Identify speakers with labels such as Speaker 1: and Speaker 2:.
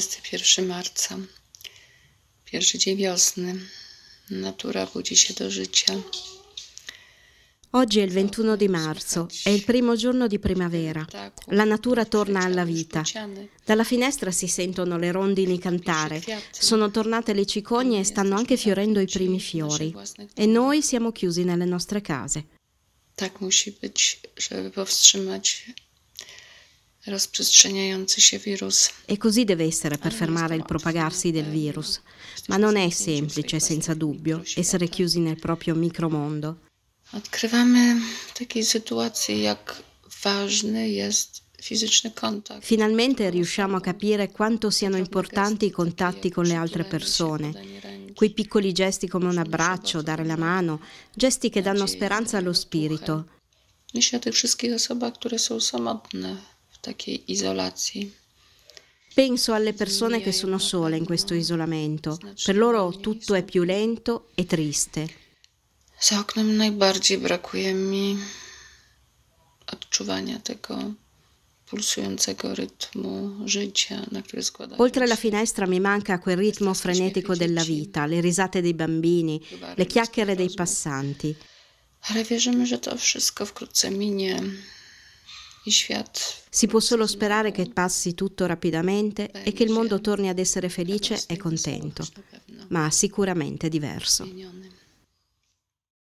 Speaker 1: 21
Speaker 2: marca, pierwszy dzień wiosny. Natura budzi się do życia. Oggi è il 21 di marzo, è il primo giorno di primavera. La natura torna alla vita. Dalla finestra si sentono le rondini cantare. Sono tornate le cicogne e stanno anche fiorendo i primi fiori. E noi siamo chiusi nelle nostre case. Tak musi być, żeby powstrzymać e così deve essere per fermare il propagarsi del eh, virus. Eh, Ma non è semplice, senza dubbio, essere chiusi nel proprio micromondo. Odkrywamy w takiej sytuacji, jak ważny jest Finalmente riusciamo a capire quanto siano importanti i contatti con le altre persone, quei piccoli gesti come un abbraccio, dare la mano, gesti che danno speranza allo spirito.
Speaker 1: Myślę a tych wszystkich osobach, che sono samotne, w takiej izolacji.
Speaker 2: Penso alle persone che sono sole in questo isolamento. Per loro tutto è più lento e triste. Za oknem najbardziej brakuje mi odczuwania tego Oltre alla finestra mi manca quel ritmo frenetico della vita, le risate dei bambini, le chiacchiere dei passanti. Ma wierzymy, che tutto wszystko wkrótce si può solo sperare che passi tutto rapidamente e che il mondo eh. torni ad essere felice e contento, ma sicuramente diverso.